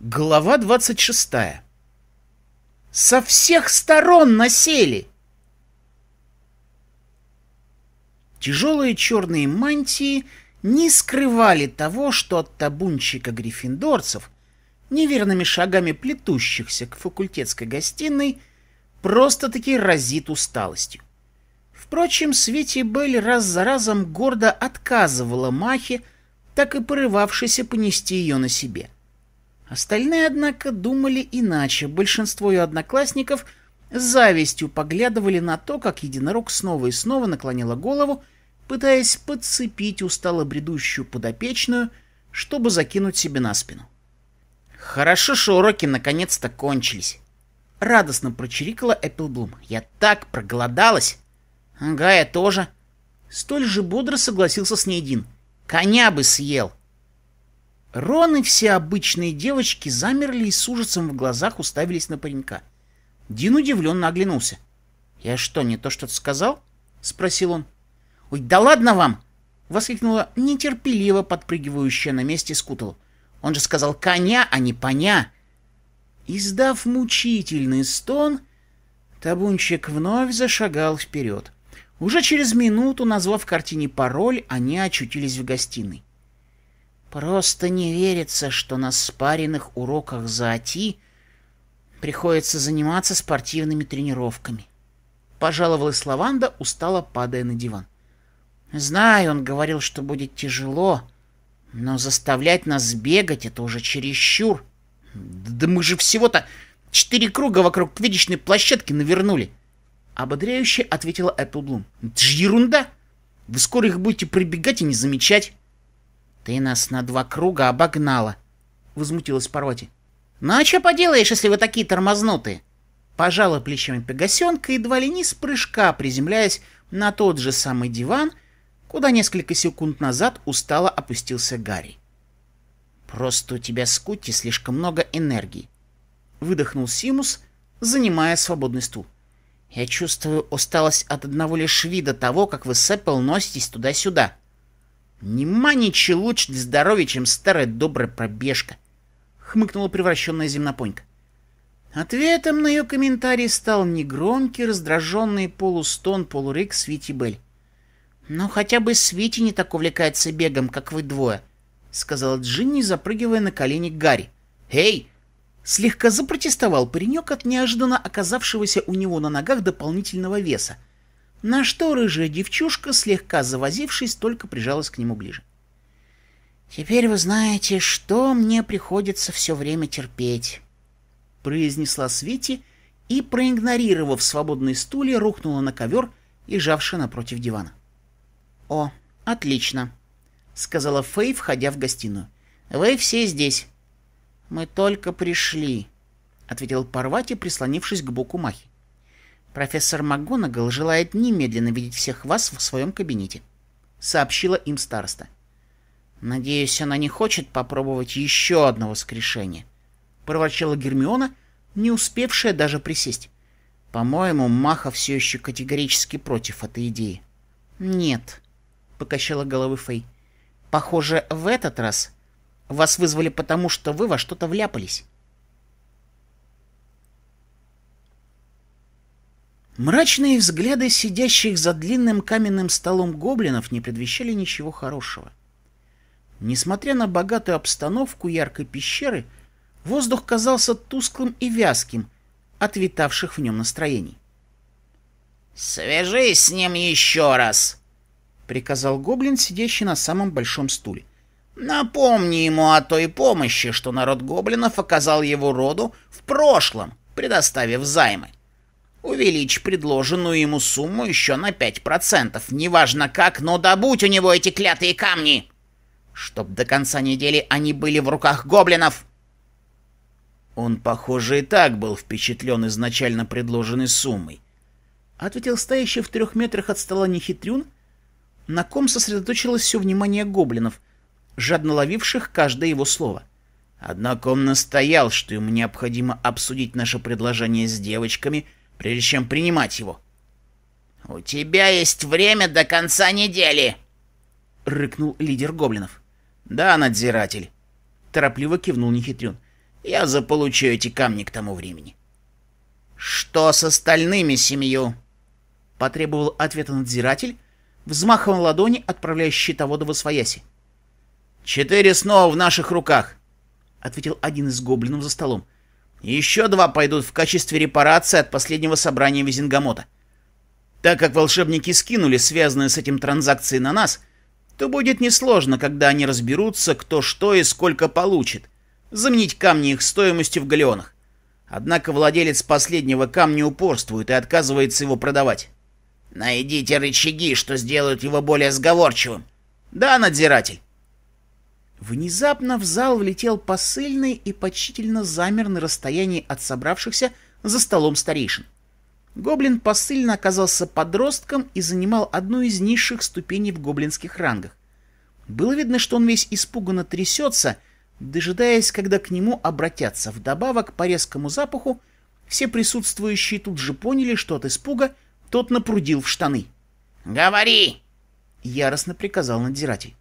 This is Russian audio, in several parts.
Глава 26. Со всех сторон насели. Тяжелые черные мантии не скрывали того, что от табунчика гриффиндорцев, неверными шагами плетущихся к факультетской гостиной, просто-таки разит усталостью. Впрочем, Свети Белль раз за разом гордо отказывала Махе, так и порывавшейся понести ее на себе — Остальные, однако, думали иначе. Большинство ее одноклассников с завистью поглядывали на то, как единорог снова и снова наклонила голову, пытаясь подцепить устало бредущую подопечную, чтобы закинуть себе на спину. «Хорошо, что уроки наконец-то кончились», — радостно прочирикала Эпплблум. «Я так проголодалась!» «Ага, я тоже!» Столь же бодро согласился с ней Дин. «Коня бы съел!» Рон и все обычные девочки замерли и с ужасом в глазах уставились на паренька. Дин удивленно оглянулся. «Я что, не то что-то сказал?» — спросил он. «Ой, да ладно вам!» — воскликнула нетерпеливо подпрыгивающая на месте скутал. «Он же сказал коня, а не поня!» Издав мучительный стон, табунчик вновь зашагал вперед. Уже через минуту, назвав картине пароль, они очутились в гостиной. Просто не верится, что на спаренных уроках за зооти приходится заниматься спортивными тренировками. Пожаловалась Лаванда, устала, падая на диван. Знаю, он говорил, что будет тяжело, но заставлять нас бегать — это уже чересчур. Да мы же всего-то четыре круга вокруг квидичной площадки навернули. Ободряюще ответила Эпплблум. Это же ерунда. Вы скоро их будете прибегать и не замечать. «Ты нас на два круга обогнала», — возмутилась Пороти. «Ну а что поделаешь, если вы такие тормознутые?» Пожала плечами пегасенка, едва ли не с прыжка приземляясь на тот же самый диван, куда несколько секунд назад устало опустился Гарри. «Просто у тебя с Кутти слишком много энергии», — выдохнул Симус, занимая свободный стул. «Я чувствую усталость от одного лишь вида того, как вы с Эппл носитесь туда-сюда». Нема ничего лучше для здоровья, чем старая добрая пробежка, — хмыкнула превращенная земнопонька. Ответом на ее комментарий стал негромкий, раздраженный полустон полурык Свити Бель. «Ну, хотя бы Свити не так увлекается бегом, как вы двое», — сказала Джинни, запрыгивая на колени к Гарри. «Эй!» — слегка запротестовал паренек от неожиданно оказавшегося у него на ногах дополнительного веса. На что рыжая девчушка, слегка завозившись, только прижалась к нему ближе. «Теперь вы знаете, что мне приходится все время терпеть», — произнесла Свети и, проигнорировав свободные стулья, рухнула на ковер, лежавший напротив дивана. «О, отлично», — сказала Фэй, входя в гостиную. «Вы все здесь». «Мы только пришли», — ответил Парвати, прислонившись к боку Махи. «Профессор МакГонагал желает немедленно видеть всех вас в своем кабинете», — сообщила им староста. «Надеюсь, она не хочет попробовать еще одно воскрешение», — проворчала Гермиона, не успевшая даже присесть. «По-моему, Маха все еще категорически против этой идеи». «Нет», — покачала головой Фэй. «Похоже, в этот раз вас вызвали потому, что вы во что-то вляпались». Мрачные взгляды сидящих за длинным каменным столом гоблинов не предвещали ничего хорошего. Несмотря на богатую обстановку яркой пещеры, воздух казался тусклым и вязким от витавших в нем настроений. «Свяжись с ним еще раз!» — приказал гоблин, сидящий на самом большом стуле. «Напомни ему о той помощи, что народ гоблинов оказал его роду в прошлом, предоставив займы. Увеличь предложенную ему сумму еще на пять процентов, Неважно как, но добудь у него эти клятые камни! Чтоб до конца недели они были в руках гоблинов!» Он, похоже, и так был впечатлен изначально предложенной суммой. Ответил стоящий в трех метрах от стола нехитрюн, на ком сосредоточилось все внимание гоблинов, жадно ловивших каждое его слово. Однако он настоял, что ему необходимо обсудить наше предложение с девочками прежде чем принимать его. «У тебя есть время до конца недели!» — рыкнул лидер гоблинов. «Да, надзиратель!» — торопливо кивнул Нехитрюн. «Я заполучу эти камни к тому времени». «Что с остальными семью?» — потребовал ответа надзиратель, взмахом ладони отправляя щитовода во свояси. «Четыре снова в наших руках!» — ответил один из гоблинов за столом. Еще два пойдут в качестве репарации от последнего собрания Визингамота. Так как волшебники скинули связанные с этим транзакции на нас, то будет несложно, когда они разберутся, кто что и сколько получит, заменить камни их стоимостью в галеонах. Однако владелец последнего камня упорствует и отказывается его продавать. «Найдите рычаги, что сделают его более сговорчивым». «Да, надзиратель». Внезапно в зал влетел посыльный и почтительно замер на расстоянии от собравшихся за столом старейшин. Гоблин посыльно оказался подростком и занимал одну из низших ступеней в гоблинских рангах. Было видно, что он весь испуганно трясется, дожидаясь, когда к нему обратятся. Вдобавок, по резкому запаху, все присутствующие тут же поняли, что от испуга тот напрудил в штаны. «Говори!» — яростно приказал надзиратель.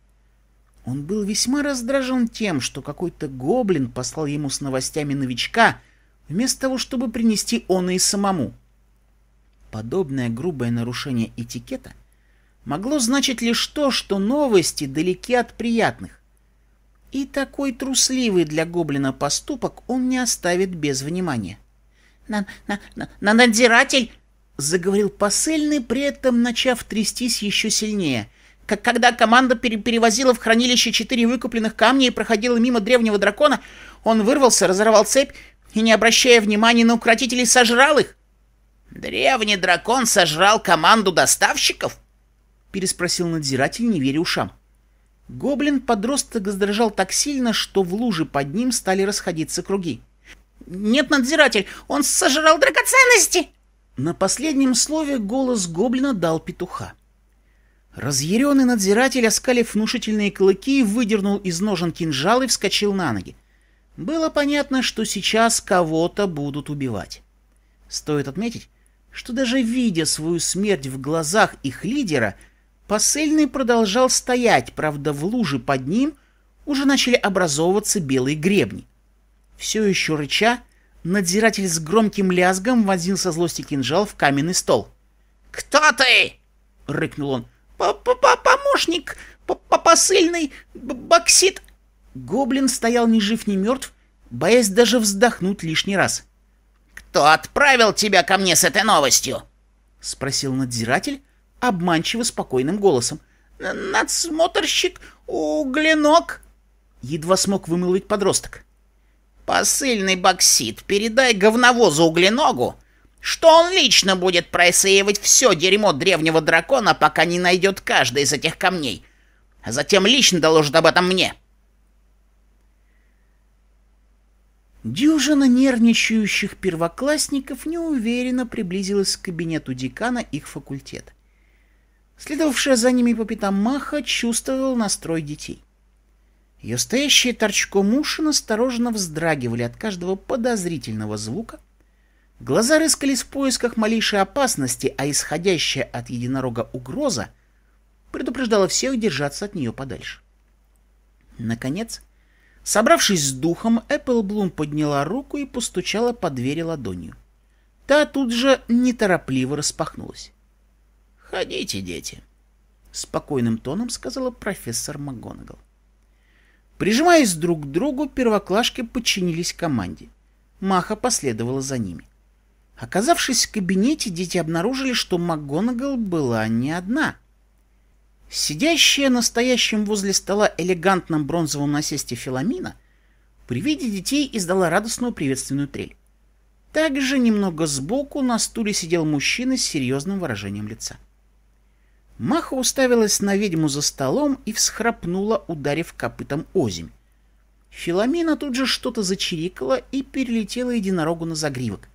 Он был весьма раздражен тем, что какой-то гоблин послал ему с новостями новичка, вместо того, чтобы принести он и самому. Подобное грубое нарушение этикета могло значить лишь то, что новости далеки от приятных. И такой трусливый для гоблина поступок он не оставит без внимания. На, на, на, на надзиратель — заговорил посыльный, при этом начав трястись еще сильнее как когда команда пере перевозила в хранилище четыре выкупленных камня и проходила мимо древнего дракона, он вырвался, разорвал цепь и, не обращая внимания на укротителей, сожрал их. «Древний дракон сожрал команду доставщиков?» — переспросил надзиратель, не веря ушам. Гоблин-подросток сдрожал так сильно, что в луже под ним стали расходиться круги. «Нет, надзиратель, он сожрал драгоценности!» На последнем слове голос гоблина дал петуха. Разъяренный надзиратель, оскалив внушительные клыки, выдернул из ножен кинжал и вскочил на ноги. Было понятно, что сейчас кого-то будут убивать. Стоит отметить, что даже видя свою смерть в глазах их лидера, посыльный продолжал стоять, правда в луже под ним уже начали образовываться белые гребни. Все еще рыча, надзиратель с громким лязгом вонзил со злости кинжал в каменный стол. «Кто ты?» — рыкнул он. П -п «Помощник! П Посыльный! Боксит!» Гоблин стоял ни жив, ни мертв, боясь даже вздохнуть лишний раз. «Кто отправил тебя ко мне с этой новостью?» — спросил надзиратель обманчиво спокойным голосом. «Надсмотрщик угленок. едва смог вымолвить подросток. «Посыльный боксит, передай говновозу Углиногу, что он лично будет просеивать все дерьмо древнего дракона, пока не найдет каждый из этих камней, а затем лично доложит об этом мне. Дюжина нервничающих первоклассников неуверенно приблизилась к кабинету декана их факультета. Следовавшая за ними по пятам Маха чувствовал настрой детей. Ее стоящие торчком уши настороженно вздрагивали от каждого подозрительного звука, Глаза рыскались в поисках малейшей опасности, а исходящая от единорога угроза предупреждала всех держаться от нее подальше. Наконец, собравшись с духом, Эпплблум подняла руку и постучала по двери ладонью. Та тут же неторопливо распахнулась. — Ходите, дети, — спокойным тоном сказала профессор МакГонагал. Прижимаясь друг к другу, первоклашки подчинились команде. Маха последовала за ними. Оказавшись в кабинете, дети обнаружили, что МакГонагал была не одна. Сидящая настоящим возле стола элегантном бронзовом насесте Филомина при виде детей издала радостную приветственную трель. Также немного сбоку на стуле сидел мужчина с серьезным выражением лица. Маха уставилась на ведьму за столом и всхрапнула, ударив копытом озимь. Филомена тут же что-то зачирикала и перелетела единорогу на загривок.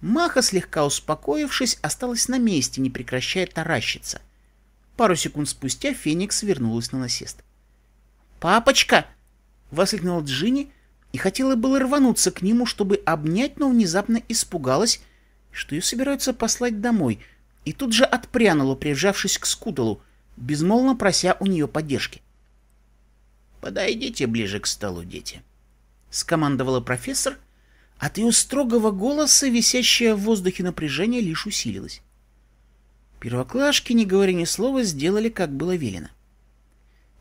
Маха, слегка успокоившись, осталась на месте, не прекращая таращиться. Пару секунд спустя Феникс вернулась на насест. «Папочка!» — воскликнула Джинни и хотела было рвануться к нему, чтобы обнять, но внезапно испугалась, что ее собираются послать домой, и тут же отпрянула, прижавшись к Скудалу, безмолвно прося у нее поддержки. «Подойдите ближе к столу, дети», — скомандовала профессор, от а ее строгого голоса висящее в воздухе напряжение лишь усилилось. Первоклашки, не говоря ни слова, сделали, как было велено.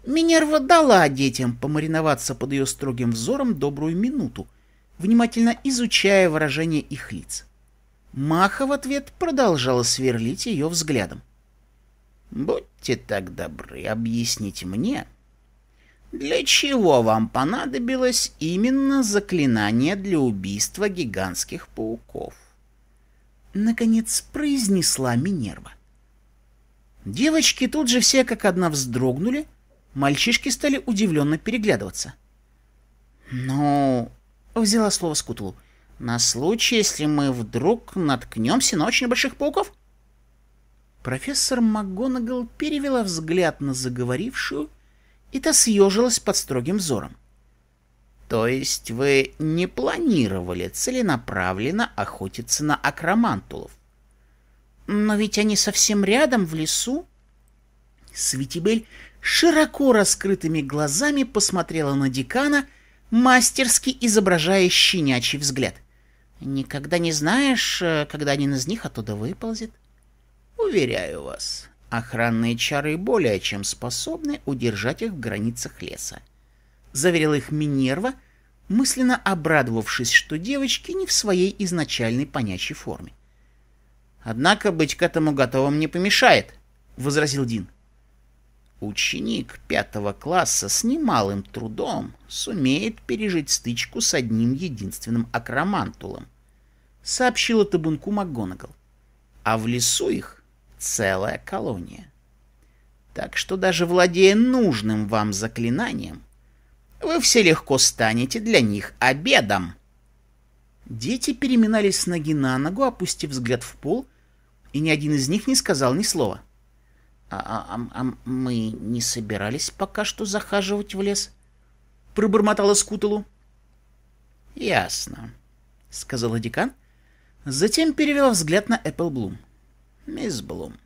Минерва дала детям помариноваться под ее строгим взором добрую минуту, внимательно изучая выражение их лиц. Маха в ответ продолжала сверлить ее взглядом. «Будьте так добры, объясните мне, для чего вам понадобилось именно заклинание для убийства гигантских пауков? Наконец произнесла Минерва. Девочки тут же все как одна вздрогнули, мальчишки стали удивленно переглядываться. «Ну...» — взяла слово Скутулу. «На случай, если мы вдруг наткнемся на очень больших пауков?» Профессор МакГонагал перевела взгляд на заговорившую — и та съежилась под строгим взором. То есть вы не планировали целенаправленно охотиться на акромантулов? Но ведь они совсем рядом, в лесу. Светибель широко раскрытыми глазами посмотрела на декана, мастерски изображая щенячий взгляд. «Никогда не знаешь, э, когда один из них оттуда выползет?» «Уверяю вас, Охранные чары более чем способны удержать их в границах леса. Заверил их Минерва, мысленно обрадовавшись, что девочки не в своей изначальной понячей форме. «Однако быть к этому готовым не помешает», — возразил Дин. Ученик пятого класса с немалым трудом сумеет пережить стычку с одним единственным акромантулом, — сообщила табунку МакГонагал. А в лесу их целая колония. Так что даже владея нужным вам заклинанием, вы все легко станете для них обедом. Дети переминались с ноги на ногу, опустив взгляд в пол, и ни один из них не сказал ни слова. «А, а, а, а мы не собирались пока что захаживать в лес?» — пробормотала Скутелу. «Ясно», — сказала декан, затем перевела взгляд на Эпплблум. «Мисс Блум,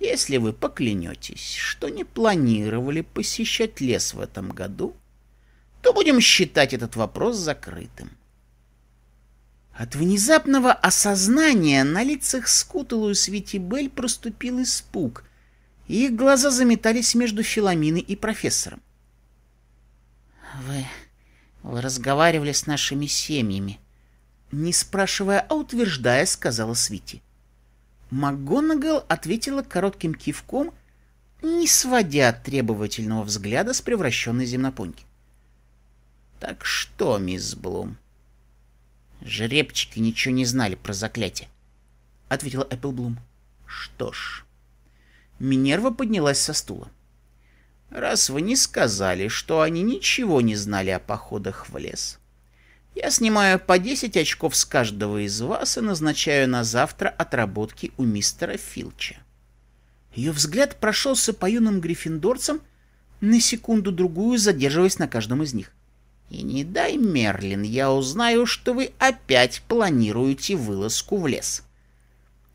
если вы поклянетесь, что не планировали посещать лес в этом году, то будем считать этот вопрос закрытым. От внезапного осознания на лицах Скутелу и Светибель проступил испуг, и их глаза заметались между Филоминой и профессором. «Вы... вы разговаривали с нашими семьями», — не спрашивая, а утверждая, сказала Свити. — МакГонагал ответила коротким кивком, не сводя требовательного взгляда с превращенной земнопоньки. «Так что, мисс Блум?» «Жребчики ничего не знали про заклятие», — ответила Эпплблум. «Что ж...» Минерва поднялась со стула. «Раз вы не сказали, что они ничего не знали о походах в лес, я снимаю по 10 очков с каждого из вас и назначаю на завтра отработки у мистера Филча. Ее взгляд прошелся по юным гриффиндорцам, на секунду-другую задерживаясь на каждом из них. И не дай, Мерлин, я узнаю, что вы опять планируете вылазку в лес.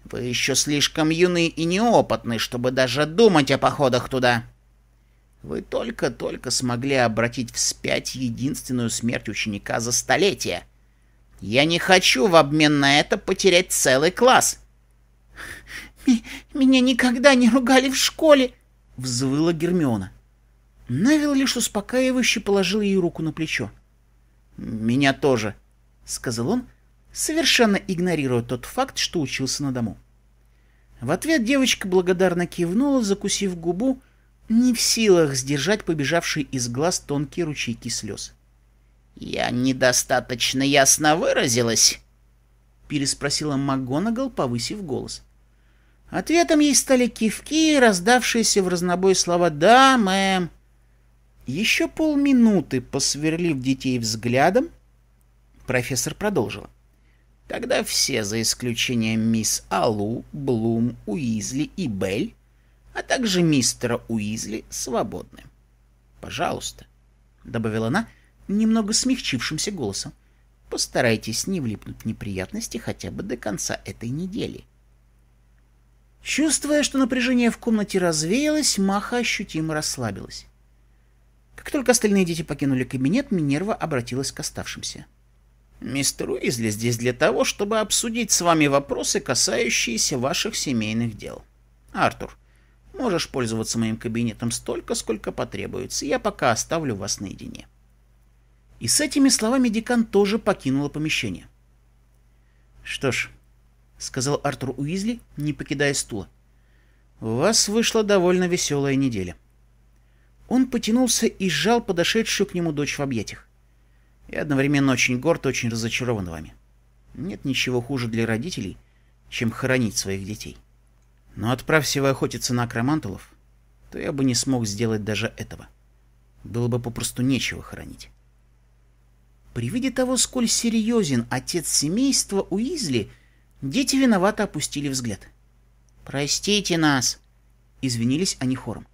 Вы еще слишком юны и неопытны, чтобы даже думать о походах туда. Вы только-только смогли обратить вспять единственную смерть ученика за столетие. Я не хочу в обмен на это потерять целый класс. «Меня никогда не ругали в школе!» — взвыла Гермиона. Невил лишь успокаивающе положил ей руку на плечо. «Меня тоже», — сказал он, совершенно игнорируя тот факт, что учился на дому. В ответ девочка благодарно кивнула, закусив губу, не в силах сдержать побежавший из глаз тонкие ручейки слез. «Я недостаточно ясно выразилась?» — переспросила МакГонагал, повысив голос. Ответом ей стали кивки, раздавшиеся в разнобой слова «Да, мэм». Еще полминуты, посверлив детей взглядом, профессор продолжила. Тогда все, за исключением мисс Алу, Блум, Уизли и Белль, а также мистера Уизли свободны. Пожалуйста, — добавила она немного смягчившимся голосом, — постарайтесь не влипнуть в неприятности хотя бы до конца этой недели. Чувствуя, что напряжение в комнате развеялось, Маха ощутимо расслабилась. Как только остальные дети покинули кабинет, Минерва обратилась к оставшимся. «Мистер Уизли здесь для того, чтобы обсудить с вами вопросы, касающиеся ваших семейных дел. Артур, Можешь пользоваться моим кабинетом столько, сколько потребуется. Я пока оставлю вас наедине. И с этими словами декан тоже покинула помещение. Что ж, сказал Артур Уизли, не покидая стула. У вас вышла довольно веселая неделя. Он потянулся и сжал подошедшую к нему дочь в объятиях. И одновременно очень горд и очень разочарован вами. Нет ничего хуже для родителей, чем хоронить своих детей. Но отправься вы охотиться на акромантулов, то я бы не смог сделать даже этого. Было бы попросту нечего хоронить. При виде того, сколь серьезен отец семейства Уизли, дети виновато опустили взгляд. «Простите нас!» — извинились они хором.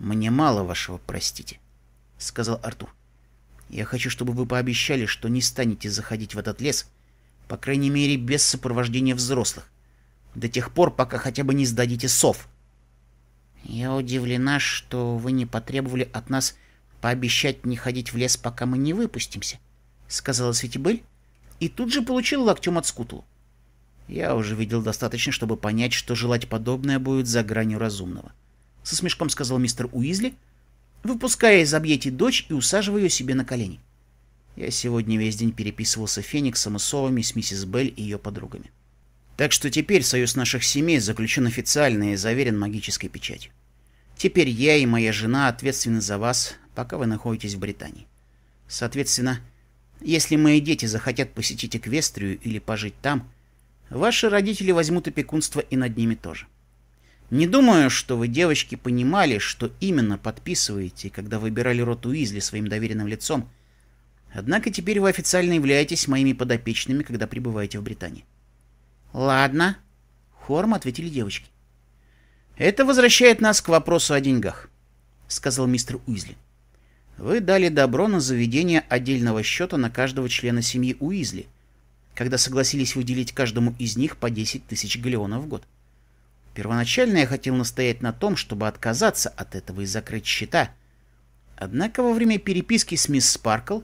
«Мне мало вашего «простите», — сказал Артур. «Я хочу, чтобы вы пообещали, что не станете заходить в этот лес, по крайней мере, без сопровождения взрослых до тех пор, пока хотя бы не сдадите сов. Я удивлена, что вы не потребовали от нас пообещать не ходить в лес, пока мы не выпустимся, — сказала Светибель, и тут же получил локтем от скуту. Я уже видел достаточно, чтобы понять, что желать подобное будет за гранью разумного. Со смешком сказал мистер Уизли, выпуская из объятий дочь и усаживая ее себе на колени. Я сегодня весь день переписывался Фениксом и Совами с миссис Белль и ее подругами. — так что теперь союз наших семей заключен официально и заверен магической печатью. Теперь я и моя жена ответственны за вас, пока вы находитесь в Британии. Соответственно, если мои дети захотят посетить Эквестрию или пожить там, ваши родители возьмут опекунство и над ними тоже. Не думаю, что вы, девочки, понимали, что именно подписываете, когда выбирали рот Уизли своим доверенным лицом. Однако теперь вы официально являетесь моими подопечными, когда пребываете в Британии. «Ладно», — хором ответили девочки. «Это возвращает нас к вопросу о деньгах», — сказал мистер Уизли. «Вы дали добро на заведение отдельного счета на каждого члена семьи Уизли, когда согласились выделить каждому из них по 10 тысяч галеонов в год. Первоначально я хотел настоять на том, чтобы отказаться от этого и закрыть счета. Однако во время переписки с мисс Спаркл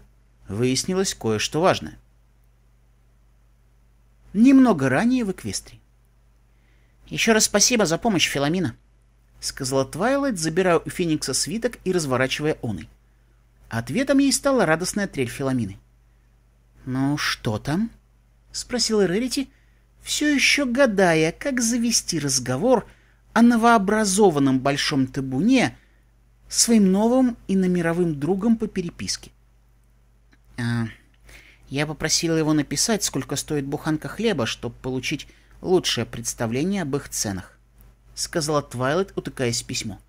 выяснилось кое-что важное немного ранее в Эквестрии. «Еще раз спасибо за помощь, Филомина», — сказала Твайлайт, забирая у Феникса свиток и разворачивая оны. Ответом ей стала радостная трель Филомины. «Ну, что там?» — спросила Рерити, все еще гадая, как завести разговор о новообразованном большом табуне своим новым и иномировым другом по переписке. «А, я попросила его написать, сколько стоит буханка хлеба, чтобы получить лучшее представление об их ценах. Сказала Твайлайт, утыкаясь в письмо.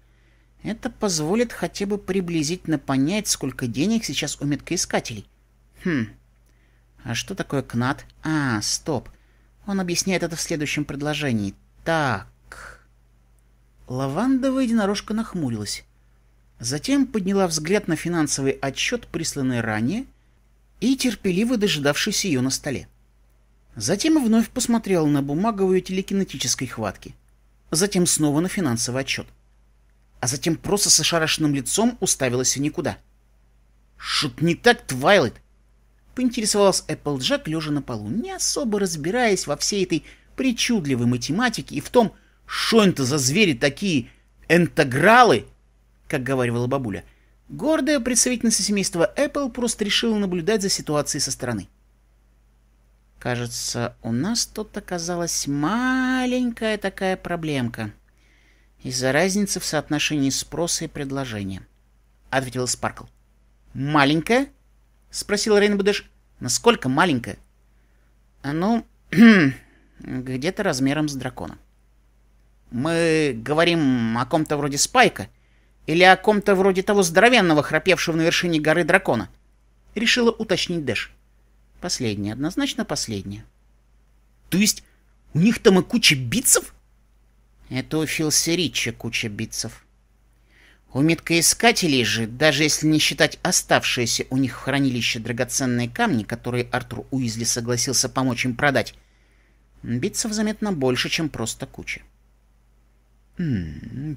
Это позволит хотя бы приблизительно понять, сколько денег сейчас у меткоискателей. Хм. А что такое КНАТ? А, стоп. Он объясняет это в следующем предложении. Так. Лавандовая единорожка нахмурилась. Затем подняла взгляд на финансовый отчет, присланный ранее, — и терпеливо дожидавшись ее на столе. Затем вновь посмотрел на бумаговую телекинетической хватки. Затем снова на финансовый отчет. А затем просто с ошарашенным лицом уставилась в никуда. «Шут не так, Твайлайт!» Поинтересовалась Эпплджек, лежа на полу, не особо разбираясь во всей этой причудливой математике и в том, что это за звери такие энтогралы, как говорила бабуля, Гордая представительница семейства Apple просто решила наблюдать за ситуацией со стороны. Кажется, у нас тут оказалась маленькая такая проблемка. Из-за разницы в соотношении спроса и предложения. Ответила Спаркл. «Маленькая?» — спросил Рейнбо Дэш. «Насколько маленькая?» «А «Ну, где-то размером с дракона». «Мы говорим о ком-то вроде Спайка», или о ком-то вроде того здоровенного, храпевшего на вершине горы дракона. Решила уточнить Дэш. Последнее, однозначно последнее. То есть у них там и куча битцев? Это у Филсерича куча битцев. У меткоискателей же, даже если не считать оставшиеся у них в хранилище драгоценные камни, которые Артур Уизли согласился помочь им продать, битцев заметно больше, чем просто куча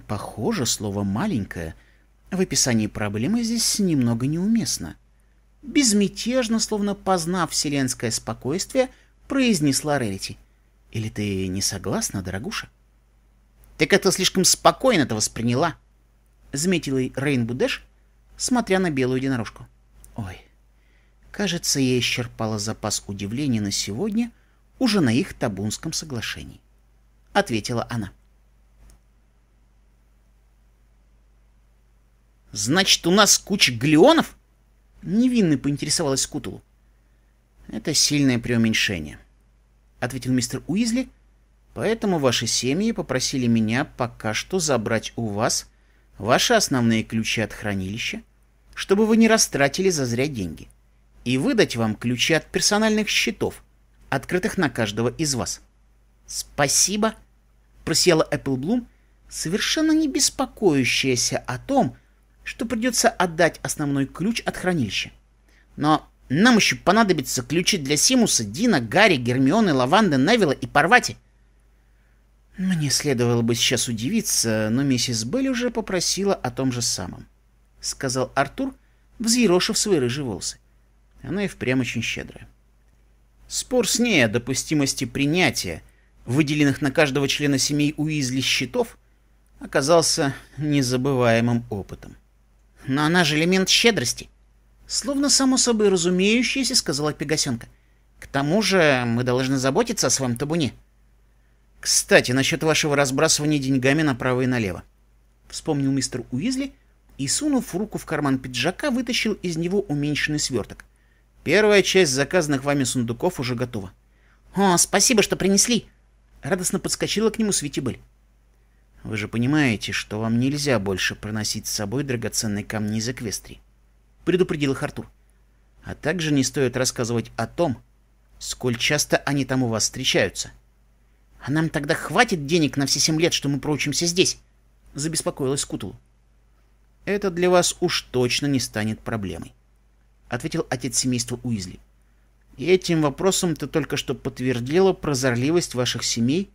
похоже, слово «маленькое» в описании проблемы здесь немного неуместно. Безмятежно, словно познав вселенское спокойствие, произнесла Рерити. Или ты не согласна, дорогуша? Ты как-то слишком спокойно это восприняла, заметила Рейнбу Дэш, смотря на белую единорожку. Ой, кажется, я исчерпала запас удивления на сегодня уже на их табунском соглашении, ответила она. — Значит, у нас куча глионов? Невинно поинтересовалась Кутулу. Это сильное преуменьшение, ответил мистер Уизли, поэтому ваши семьи попросили меня пока что забрать у вас ваши основные ключи от хранилища, чтобы вы не растратили зазря деньги, и выдать вам ключи от персональных счетов, открытых на каждого из вас. Спасибо, просела Эпплблум, совершенно не беспокоящаяся о том, что придется отдать основной ключ от хранилища. Но нам еще понадобятся ключи для Симуса, Дина, Гарри, Гермионы, Лаванды, Невилла и Парвати. Мне следовало бы сейчас удивиться, но миссис Белль уже попросила о том же самом, — сказал Артур, взъерошив свои рыжие волосы. Она и впрямь очень щедрая. Спор с ней о допустимости принятия выделенных на каждого члена семей Уизли счетов оказался незабываемым опытом. Но она же элемент щедрости. Словно само собой разумеющееся, сказала Пегасенка. К тому же мы должны заботиться о своем табуне. Кстати, насчет вашего разбрасывания деньгами направо и налево. Вспомнил мистер Уизли и, сунув руку в карман пиджака, вытащил из него уменьшенный сверток. Первая часть заказанных вами сундуков уже готова. — О, спасибо, что принесли! — радостно подскочила к нему Свитибель. Вы же понимаете, что вам нельзя больше проносить с собой драгоценные камни из Эквестрии. Предупредил их Артур. А также не стоит рассказывать о том, сколь часто они там у вас встречаются. А нам тогда хватит денег на все семь лет, что мы проучимся здесь? Забеспокоилась Кутулу. Это для вас уж точно не станет проблемой, ответил отец семейства Уизли. этим вопросом ты только что подтвердила прозорливость ваших семей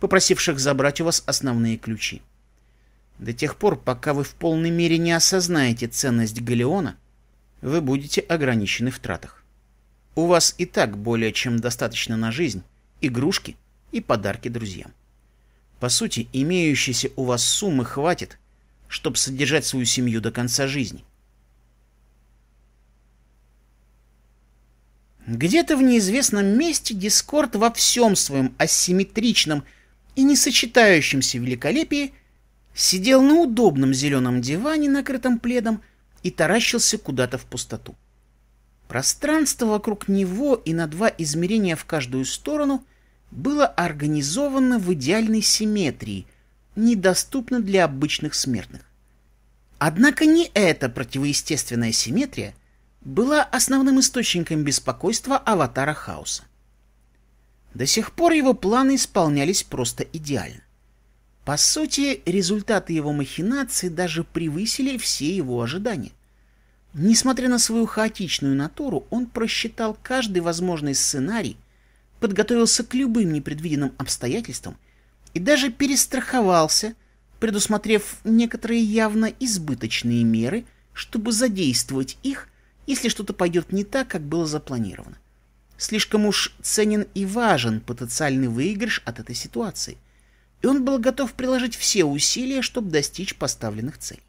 попросивших забрать у вас основные ключи. До тех пор, пока вы в полной мере не осознаете ценность Галеона, вы будете ограничены в тратах. У вас и так более чем достаточно на жизнь, игрушки и подарки друзьям. По сути, имеющейся у вас суммы хватит, чтобы содержать свою семью до конца жизни. Где-то в неизвестном месте Дискорд во всем своем асимметричном и не несочетающемся великолепии, сидел на удобном зеленом диване, накрытом пледом, и таращился куда-то в пустоту. Пространство вокруг него и на два измерения в каждую сторону было организовано в идеальной симметрии, недоступно для обычных смертных. Однако не эта противоестественная симметрия была основным источником беспокойства аватара хаоса. До сих пор его планы исполнялись просто идеально. По сути, результаты его махинации даже превысили все его ожидания. Несмотря на свою хаотичную натуру, он просчитал каждый возможный сценарий, подготовился к любым непредвиденным обстоятельствам и даже перестраховался, предусмотрев некоторые явно избыточные меры, чтобы задействовать их, если что-то пойдет не так, как было запланировано. Слишком уж ценен и важен потенциальный выигрыш от этой ситуации, и он был готов приложить все усилия, чтобы достичь поставленных целей.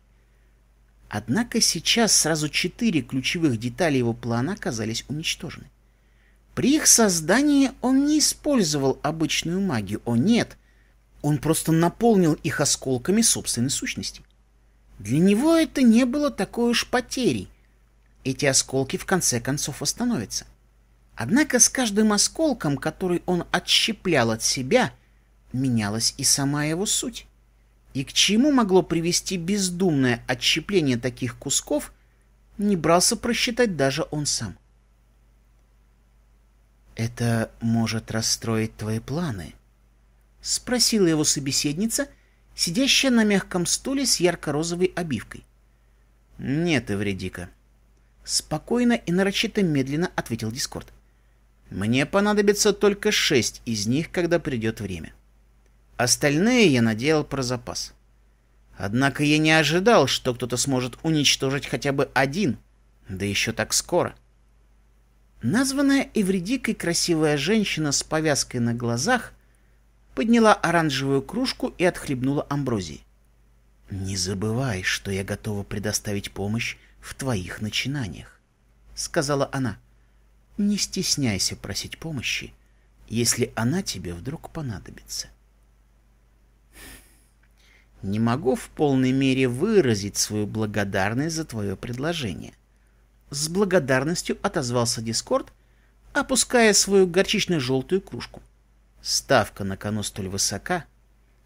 Однако сейчас сразу четыре ключевых детали его плана оказались уничтожены. При их создании он не использовал обычную магию, о нет, он просто наполнил их осколками собственной сущности. Для него это не было такой уж потерей. Эти осколки в конце концов восстановятся. Однако с каждым осколком, который он отщеплял от себя, менялась и сама его суть. И к чему могло привести бездумное отщепление таких кусков, не брался просчитать даже он сам. «Это может расстроить твои планы?» — спросила его собеседница, сидящая на мягком стуле с ярко-розовой обивкой. «Нет, Эвредика», — спокойно и нарочито медленно ответил Дискорд. Мне понадобится только шесть из них, когда придет время. Остальные я наделал про запас. Однако я не ожидал, что кто-то сможет уничтожить хотя бы один, да еще так скоро. Названная Эвредикой красивая женщина с повязкой на глазах подняла оранжевую кружку и отхлебнула амброзии. «Не забывай, что я готова предоставить помощь в твоих начинаниях», — сказала она. — не стесняйся просить помощи, если она тебе вдруг понадобится. Не могу в полной мере выразить свою благодарность за твое предложение. С благодарностью отозвался Дискорд, опуская свою горчично-желтую кружку. Ставка на кону столь высока,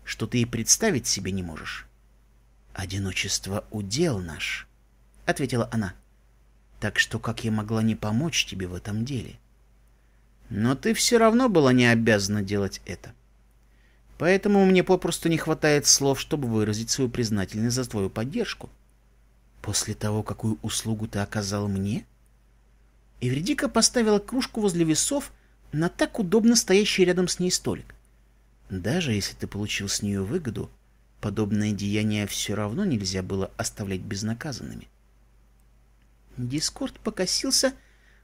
что ты и представить себе не можешь. «Одиночество — удел наш», — ответила она. Так что как я могла не помочь тебе в этом деле? Но ты все равно была не обязана делать это. Поэтому мне попросту не хватает слов, чтобы выразить свою признательность за твою поддержку. После того, какую услугу ты оказал мне? Эвредика поставила кружку возле весов на так удобно стоящий рядом с ней столик. Даже если ты получил с нее выгоду, подобное деяние все равно нельзя было оставлять безнаказанными. — Дискорд покосился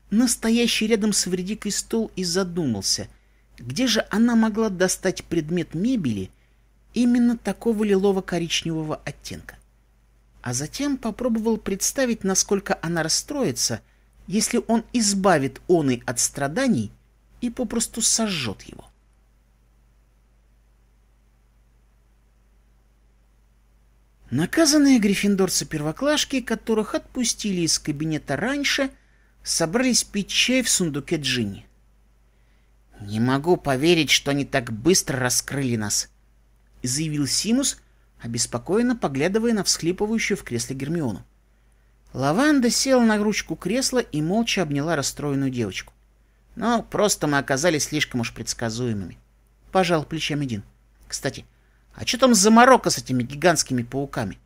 настоящий рядом с Вредикой стол и задумался, где же она могла достать предмет мебели именно такого лилово-коричневого оттенка. А затем попробовал представить, насколько она расстроится, если он избавит оны от страданий и попросту сожжет его. — Наказанные гриффиндорцы-первоклашки, которых отпустили из кабинета раньше, собрались пить чай в сундуке Джинни. «Не могу поверить, что они так быстро раскрыли нас», — заявил Симус, обеспокоенно поглядывая на всхлипывающую в кресле Гермиону. Лаванда села на ручку кресла и молча обняла расстроенную девочку. «Но «Ну, просто мы оказались слишком уж предсказуемыми», — пожал плечами Дин. «Кстати, — а что там за морока с этими гигантскими пауками?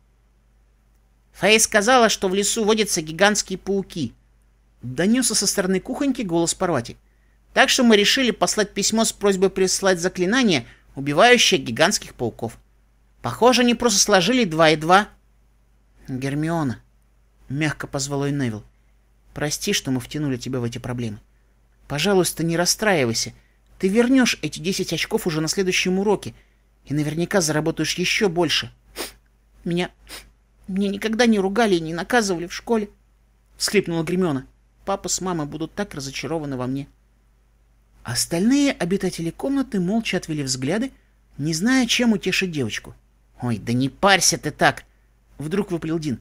Фэй сказала, что в лесу водятся гигантские пауки. Донесся со стороны кухоньки голос Парвати. Так что мы решили послать письмо с просьбой прислать заклинание, убивающее гигантских пауков. Похоже, они просто сложили два и два. Гермиона, мягко позвал ее Невил. Прости, что мы втянули тебя в эти проблемы. Пожалуйста, не расстраивайся. Ты вернешь эти десять очков уже на следующем уроке, и наверняка заработаешь еще больше. Меня... мне никогда не ругали и не наказывали в школе. Схлипнула Гремена. Папа с мамой будут так разочарованы во мне. Остальные обитатели комнаты молча отвели взгляды, не зная, чем утешить девочку. «Ой, да не парься ты так!» Вдруг выплел Дин.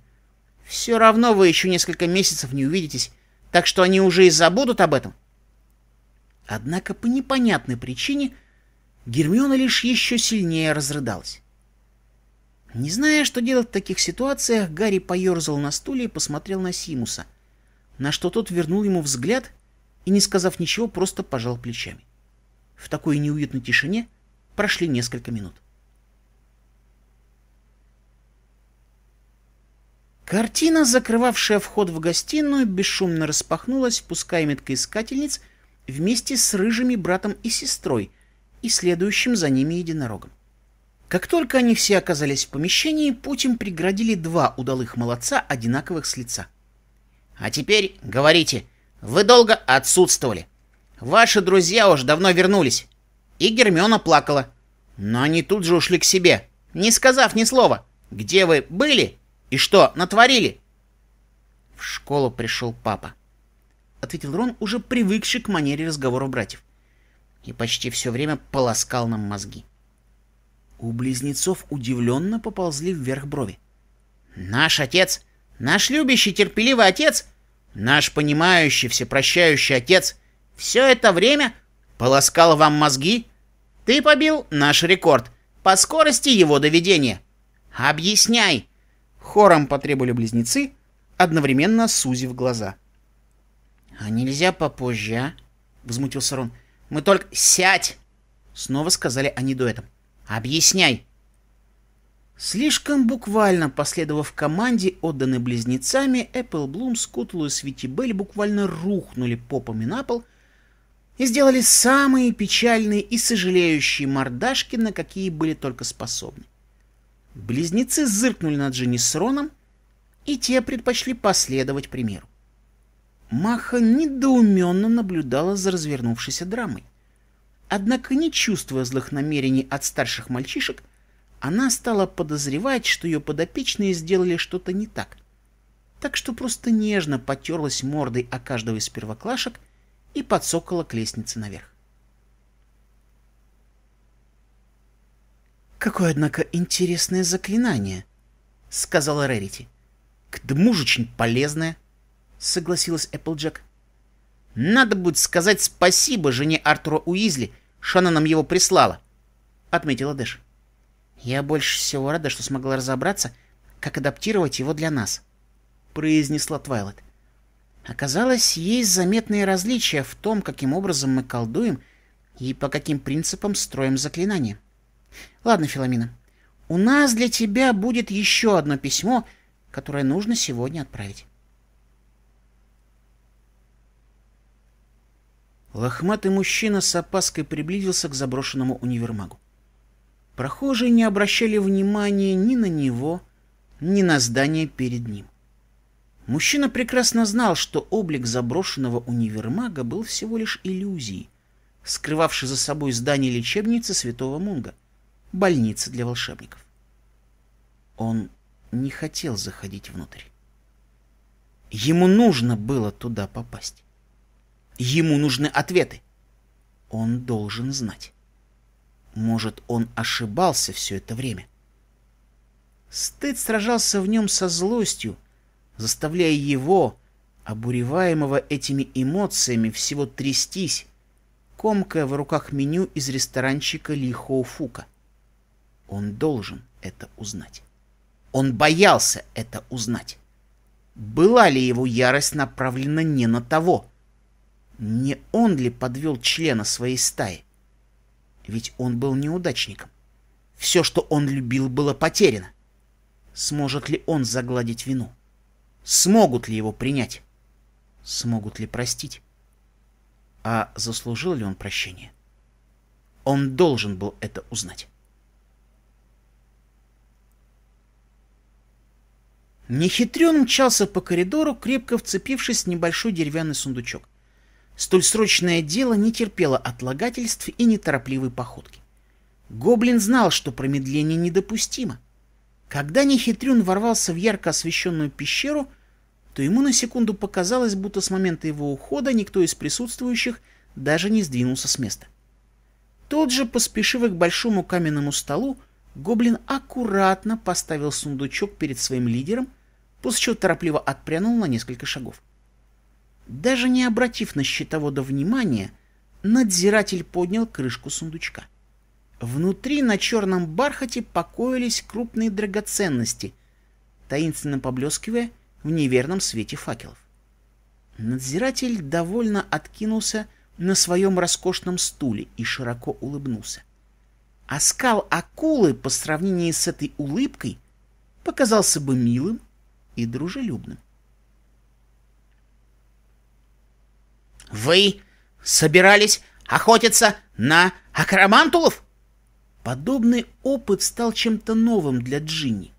«Все равно вы еще несколько месяцев не увидитесь, так что они уже и забудут об этом». Однако по непонятной причине Гермиона лишь еще сильнее разрыдалась. Не зная, что делать в таких ситуациях, Гарри поерзал на стуле и посмотрел на Симуса, на что тот вернул ему взгляд и, не сказав ничего, просто пожал плечами. В такой неуютной тишине прошли несколько минут. Картина, закрывавшая вход в гостиную, бесшумно распахнулась, впуская меткоискательниц вместе с рыжими братом и сестрой — и следующим за ними единорогом. Как только они все оказались в помещении, путь им преградили два удалых молодца, одинаковых с лица. «А теперь говорите, вы долго отсутствовали. Ваши друзья уж давно вернулись. И Гермиона плакала. Но они тут же ушли к себе, не сказав ни слова. Где вы были и что натворили?» «В школу пришел папа», — ответил Рон, уже привыкший к манере разговора братьев и почти все время полоскал нам мозги. У близнецов удивленно поползли вверх брови. «Наш отец! Наш любящий, терпеливый отец! Наш понимающий, всепрощающий отец! Все это время полоскал вам мозги? Ты побил наш рекорд по скорости его доведения! Объясняй!» Хором потребовали близнецы, одновременно сузив глаза. «А нельзя попозже, а?» — возмутился Рон. Мы только... Сядь!» Снова сказали они дуэтом. «Объясняй!» Слишком буквально последовав команде, отданной близнецами, Эппл Блум, Скутлу и Светибель буквально рухнули попами на пол и сделали самые печальные и сожалеющие мордашки, на какие были только способны. Близнецы зыркнули на Джинни с Роном, и те предпочли последовать примеру. Маха недоуменно наблюдала за развернувшейся драмой. Однако, не чувствуя злых намерений от старших мальчишек, она стала подозревать, что ее подопечные сделали что-то не так. Так что просто нежно потерлась мордой о каждого из первоклашек и подсокала к лестнице наверх. «Какое, однако, интересное заклинание», — сказала Рерити. «К тому же очень полезное» согласилась Эпплджек. «Надо будет сказать спасибо жене Артура Уизли, что она нам его прислала», — отметила Дэш. «Я больше всего рада, что смогла разобраться, как адаптировать его для нас», — произнесла Твайлет. Оказалось, есть заметные различия в том, каким образом мы колдуем и по каким принципам строим заклинания. Ладно, Филомина, у нас для тебя будет еще одно письмо, которое нужно сегодня отправить. Лохматый мужчина с опаской приблизился к заброшенному универмагу. Прохожие не обращали внимания ни на него, ни на здание перед ним. Мужчина прекрасно знал, что облик заброшенного универмага был всего лишь иллюзией, скрывавшей за собой здание лечебницы Святого Мунга, больницы для волшебников. Он не хотел заходить внутрь. Ему нужно было туда попасть. Ему нужны ответы. Он должен знать. Может, он ошибался все это время. Стыд сражался в нем со злостью, заставляя его, обуреваемого этими эмоциями, всего трястись, комкая в руках меню из ресторанчика Ли Хоуфука. Он должен это узнать. Он боялся это узнать. Была ли его ярость направлена не на того? Не он ли подвел члена своей стаи? Ведь он был неудачником. Все, что он любил, было потеряно. Сможет ли он загладить вину? Смогут ли его принять? Смогут ли простить? А заслужил ли он прощения? Он должен был это узнать. Нехитрен мчался по коридору, крепко вцепившись в небольшой деревянный сундучок. Столь срочное дело не терпело отлагательств и неторопливой походки. Гоблин знал, что промедление недопустимо. Когда Нехитрюн ворвался в ярко освещенную пещеру, то ему на секунду показалось, будто с момента его ухода никто из присутствующих даже не сдвинулся с места. Тот же, поспешив к большому каменному столу, гоблин аккуратно поставил сундучок перед своим лидером, после чего торопливо отпрянул на несколько шагов. Даже не обратив на счетовода внимания, надзиратель поднял крышку сундучка. Внутри на черном бархате покоились крупные драгоценности, таинственно поблескивая в неверном свете факелов. Надзиратель довольно откинулся на своем роскошном стуле и широко улыбнулся. Оскал а акулы по сравнению с этой улыбкой показался бы милым и дружелюбным. Вы собирались охотиться на акромантулов? Подобный опыт стал чем-то новым для Джинни.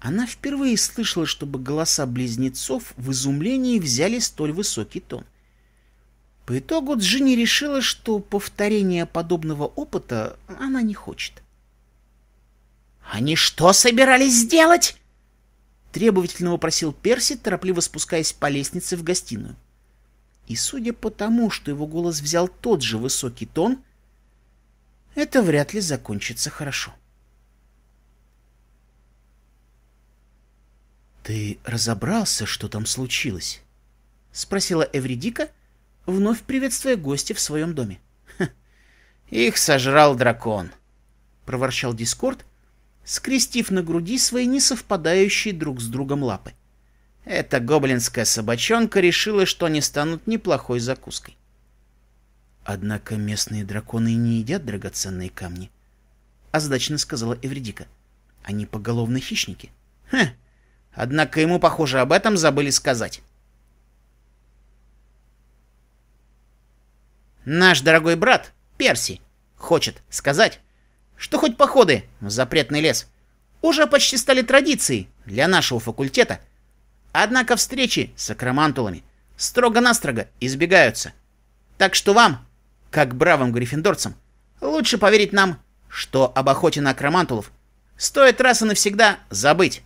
Она впервые слышала, чтобы голоса близнецов в изумлении взяли столь высокий тон. По итогу Джинни решила, что повторения подобного опыта она не хочет. «Они что собирались сделать?» Требовательно вопросил Перси, торопливо спускаясь по лестнице в гостиную. И судя по тому, что его голос взял тот же высокий тон, это вряд ли закончится хорошо. «Ты разобрался, что там случилось?» — спросила Эвридика, вновь приветствуя гостя в своем доме. «Хм, «Их сожрал дракон», — проворчал Дискорд, скрестив на груди свои несовпадающие друг с другом лапы. Эта гоблинская собачонка решила, что они станут неплохой закуской. Однако местные драконы не едят драгоценные камни, озадаченно сказала Эвредика. Они поголовные хищники. Хм, однако ему, похоже, об этом забыли сказать. Наш дорогой брат, Перси, хочет сказать, что хоть походы в запретный лес уже почти стали традицией для нашего факультета — Однако встречи с акромантулами строго-настрого избегаются. Так что вам, как бравым гриффиндорцам, лучше поверить нам, что об охоте на акромантулов стоит раз и навсегда забыть.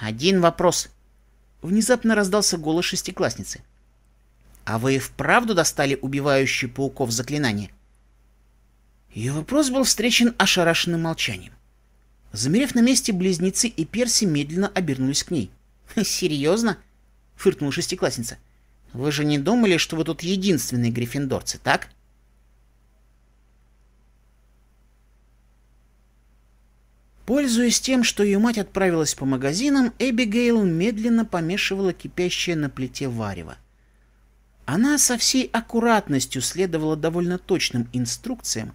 Один вопрос. Внезапно раздался голос шестиклассницы. «А вы вправду достали убивающие пауков заклинание?» Ее вопрос был встречен ошарашенным молчанием. Замерев на месте, близнецы и Перси медленно обернулись к ней. «Серьезно?» — фыркнула шестиклассница. «Вы же не думали, что вы тут единственные гриффиндорцы, так?» Пользуясь тем, что ее мать отправилась по магазинам, Эбигейл медленно помешивала кипящее на плите варево. Она со всей аккуратностью следовала довольно точным инструкциям,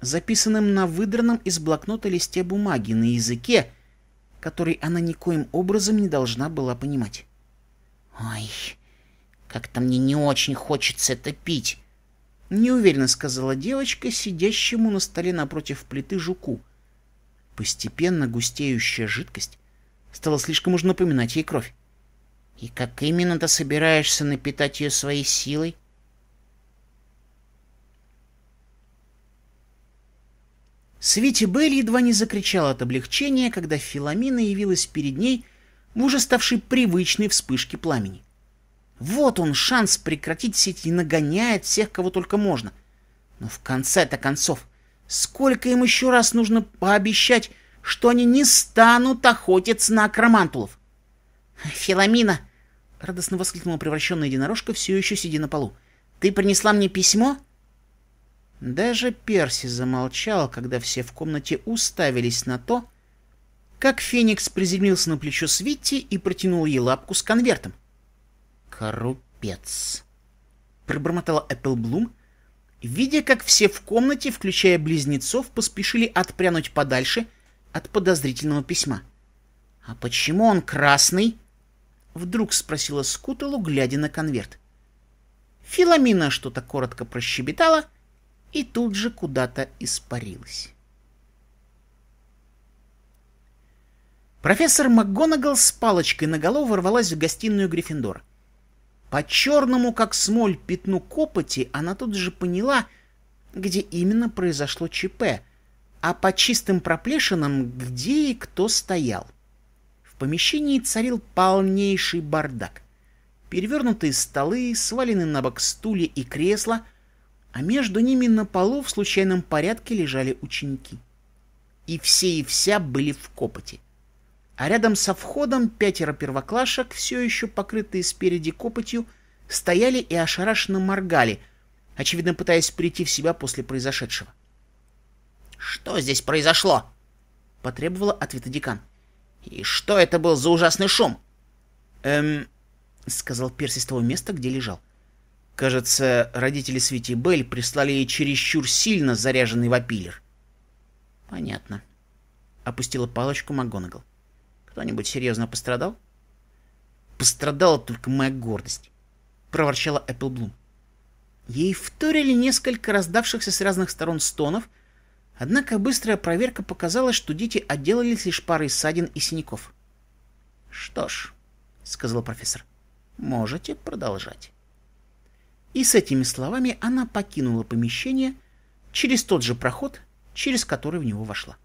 записанным на выдранном из блокнота листе бумаги на языке, который она никоим образом не должна была понимать. «Ой, как-то мне не очень хочется это пить», — неуверенно сказала девочка, сидящему на столе напротив плиты жуку. Постепенно густеющая жидкость стала слишком уж напоминать ей кровь. «И как именно ты собираешься напитать ее своей силой?» Свити Белли едва не закричала от облегчения, когда Филомена явилась перед ней в уже ставшей привычной вспышке пламени. Вот он, шанс прекратить сеть и нагоняет всех, кого только можно. Но в конце-то концов, сколько им еще раз нужно пообещать, что они не станут охотиться на акромантулов? «Филомина!» — радостно воскликнула превращенная единорожка, все еще сидя на полу. «Ты принесла мне письмо?» Даже Перси замолчал, когда все в комнате уставились на то, как Феникс приземлился на плечо Свитти и протянул ей лапку с конвертом. «Корупец!» — пробормотала Эпплблум, видя, как все в комнате, включая близнецов, поспешили отпрянуть подальше от подозрительного письма. «А почему он красный?» — вдруг спросила Скутелу, глядя на конверт. Филомина что-то коротко прощебетала — и тут же куда-то испарилась. Профессор МакГонагал с палочкой на голову ворвалась в гостиную Гриффиндора. По черному, как смоль, пятну копоти она тут же поняла, где именно произошло ЧП, а по чистым проплешинам, где и кто стоял. В помещении царил полнейший бардак. Перевернутые столы, сваленные на бок стулья и кресла, а между ними на полу в случайном порядке лежали ученики. И все и вся были в копоте. А рядом со входом пятеро первоклашек, все еще покрытые спереди копотью, стояли и ошарашенно моргали, очевидно пытаясь прийти в себя после произошедшего. «Что здесь произошло?» — потребовала ответа декан. «И что это был за ужасный шум?» «Эм...» — сказал Перси с того места, где лежал. — Кажется, родители Свити Белль прислали ей чересчур сильно заряженный вапилер. Понятно. Опустила палочку МакГонагал. Кто-нибудь серьезно пострадал? Пострадала только моя гордость. Проворчала Эпплблум. Ей вторили несколько раздавшихся с разных сторон стонов, однако быстрая проверка показала, что дети отделались лишь парой ссадин и синяков. «Что ж», — сказал профессор, — «можете продолжать». И с этими словами она покинула помещение через тот же проход, через который в него вошла.